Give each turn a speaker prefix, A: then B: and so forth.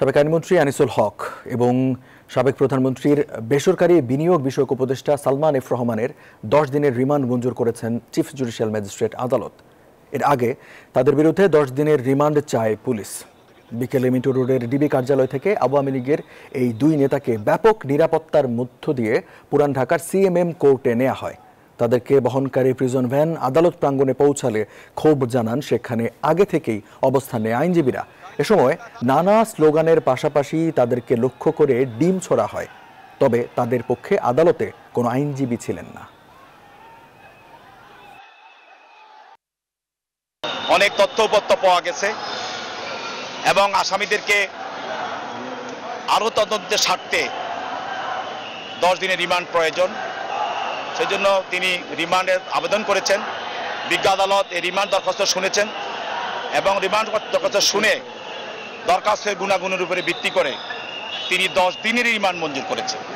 A: সাবেক আইনমন্ত্রী আনিসুল হক এবং সাবেক প্রধানমন্ত্রীর বেসরকারি বিনিয়োগ বিষয়ক উপদেষ্টা সালমান এফ রহমানের দশ দিনের রিমান্ড মঞ্জুর করেছেন চিফ জুডিশিয়াল ম্যাজিস্ট্রেট আদালত এর আগে তাদের বিরুদ্ধে দশ দিনের রিমান্ড চায় পুলিশ বিকেলে মিন্টো রোডের ডিবি কার্যালয় থেকে আওয়ামী লীগের এই দুই নেতাকে ব্যাপক নিরাপত্তার মধ্য দিয়ে পুরান ঢাকার সিএমএম কোর্টে নেওয়া হয় তাদেরকে বহনকারী প্রিজন ভ্যান আদালত প্রাঙ্গণে পৌঁছালে ক্ষোভ জানান সেখানে আগে থেকেই অবস্থান নেয় আইনজীবীরা এ সময় নানা স্লোগানের পাশাপাশি তাদেরকে লক্ষ্য করে ডিম ছড়া হয় তবে তাদের পক্ষে আদালতে কোনো আইনজীবী ছিলেন না
B: অনেক তথ্যপত্র পাওয়া গেছে এবং আসামিদেরকে আরো তদন্তের স্বার্থে দশ দিনের রিমান্ড প্রয়োজন সেজন্য তিনি রিমান্ডের আবেদন করেছেন বিজ্ঞ আদালত এই রিমান্ড দরখাস্ত শুনেছেন এবং রিমান্ড দরখাস্ত শুনে দরখাস্তের গুণাগুণের উপরে ভিত্তি করে তিনি দশ দিনের রিমান্ড মঞ্জুর করেছেন